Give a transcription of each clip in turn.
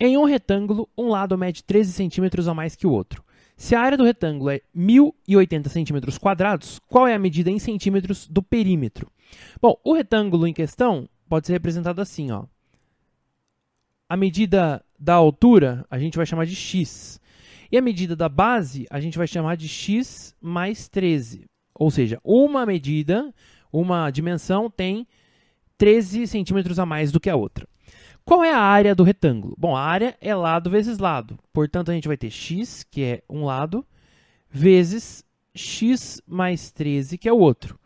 Em um retângulo, um lado mede 13 centímetros a mais que o outro. Se a área do retângulo é 1080 centímetros quadrados, qual é a medida em centímetros do perímetro? Bom, o retângulo em questão pode ser representado assim, ó. A medida da altura a gente vai chamar de x. E a medida da base a gente vai chamar de x mais 13. Ou seja, uma medida, uma dimensão tem 13 centímetros a mais do que a outra. Qual é a área do retângulo? Bom, a área é lado vezes lado. Portanto, a gente vai ter x, que é um lado, vezes x mais 13, que é o outro.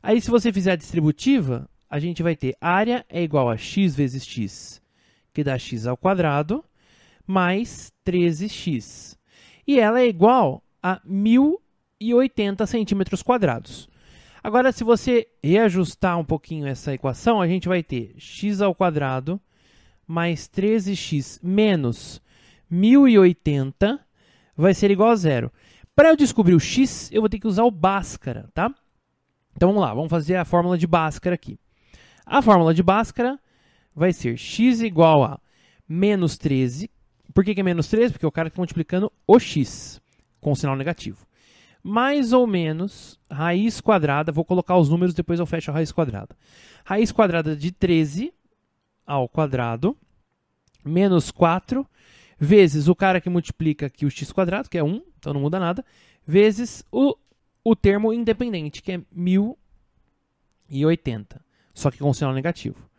Aí, se você fizer a distributiva, a gente vai ter área é igual a x vezes x, que dá x ao quadrado, mais 13x. E ela é igual a 1.080 centímetros quadrados. Agora, se você reajustar um pouquinho essa equação, a gente vai ter x ao quadrado mais 13x menos 1080 vai ser igual a zero. Para eu descobrir o x, eu vou ter que usar o Bhaskara, tá? Então vamos lá, vamos fazer a fórmula de Bhaskara aqui. A fórmula de Bhaskara vai ser x igual a menos 13. Por que, que é menos 13? Porque o cara está multiplicando o x com o sinal negativo. Mais ou menos raiz quadrada, vou colocar os números, depois eu fecho a raiz quadrada. Raiz quadrada de 13 ao quadrado menos 4 vezes o cara que multiplica aqui o x quadrado, que é 1, então não muda nada, vezes o, o termo independente, que é 1080, só que com sinal negativo.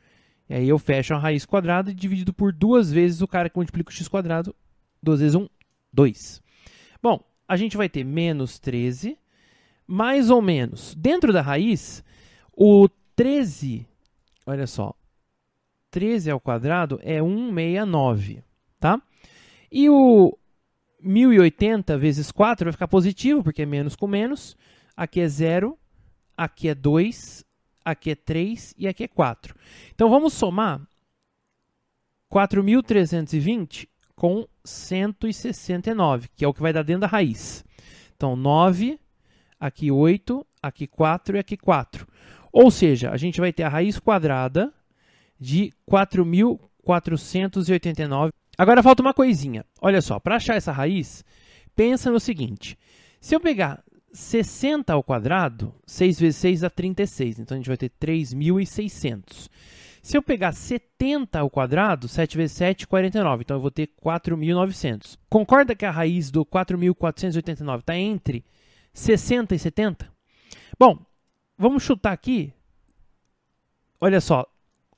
E aí eu fecho a raiz quadrada dividido por duas vezes o cara que multiplica o x quadrado, 2 vezes 1, 2. Bom, a gente vai ter menos 13, mais ou menos. Dentro da raiz, o 13, olha só, 13 ao quadrado é 169, tá? E o 1080 vezes 4 vai ficar positivo, porque é menos com menos. Aqui é 0, aqui é 2, aqui é 3 e aqui é 4. Então vamos somar 4.320 com 169, que é o que vai dar dentro da raiz. Então 9, aqui 8, aqui 4 e aqui 4. Ou seja, a gente vai ter a raiz quadrada de 4.489. Agora falta uma coisinha. Olha só, para achar essa raiz, pensa no seguinte. Se eu pegar 60 ao quadrado, 6 vezes 6 dá 36, então a gente vai ter 3.600. Se eu pegar 70 ao quadrado, 7 vezes 7, 49, então eu vou ter 4.900. Concorda que a raiz do 4.489 está entre 60 e 70? Bom, vamos chutar aqui. Olha só,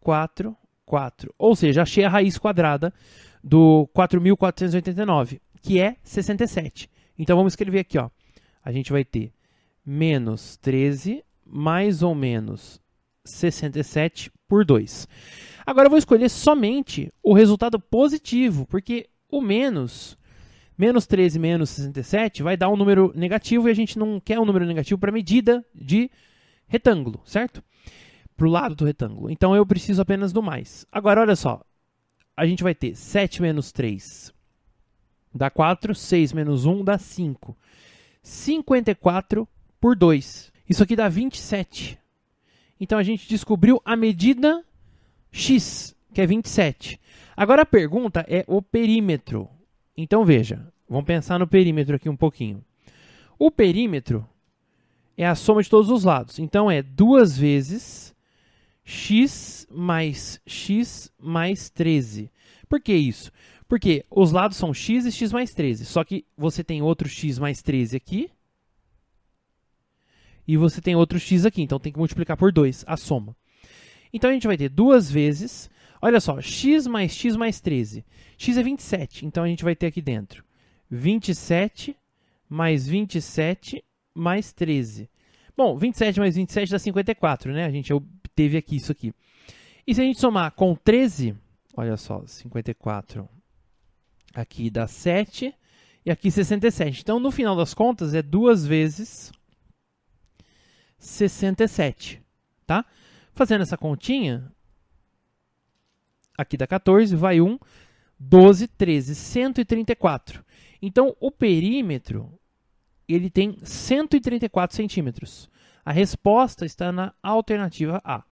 4, 4. Ou seja, achei a raiz quadrada do 4.489, que é 67. Então vamos escrever aqui, ó. A gente vai ter menos 13 mais ou menos 67 por 2. Agora eu vou escolher somente o resultado positivo, porque o menos, menos 13 menos 67, vai dar um número negativo e a gente não quer um número negativo para medida de retângulo, certo? para o lado do retângulo. Então eu preciso apenas do mais. Agora, olha só. A gente vai ter 7 menos 3 dá 4, 6 menos 1 dá 5. 54 por 2. Isso aqui dá 27. Então a gente descobriu a medida x, que é 27. Agora a pergunta é o perímetro. Então veja, vamos pensar no perímetro aqui um pouquinho. O perímetro é a soma de todos os lados. Então é duas vezes x mais x mais 13. Por que isso? Porque os lados são x e x mais 13. Só que você tem outro x mais 13 aqui. E você tem outro x aqui. Então tem que multiplicar por 2 a soma. Então a gente vai ter duas vezes. Olha só, x mais x mais 13. x é 27. Então a gente vai ter aqui dentro 27 mais 27 mais 13. Bom, 27 mais 27 dá 54, né? A gente é teve aqui isso aqui. E se a gente somar com 13, olha só, 54 aqui dá 7 e aqui 67. Então, no final das contas, é duas vezes 67, tá? Fazendo essa continha, aqui dá 14, vai 1, 12, 13, 134. Então, o perímetro ele tem 134 centímetros. A resposta está na alternativa A.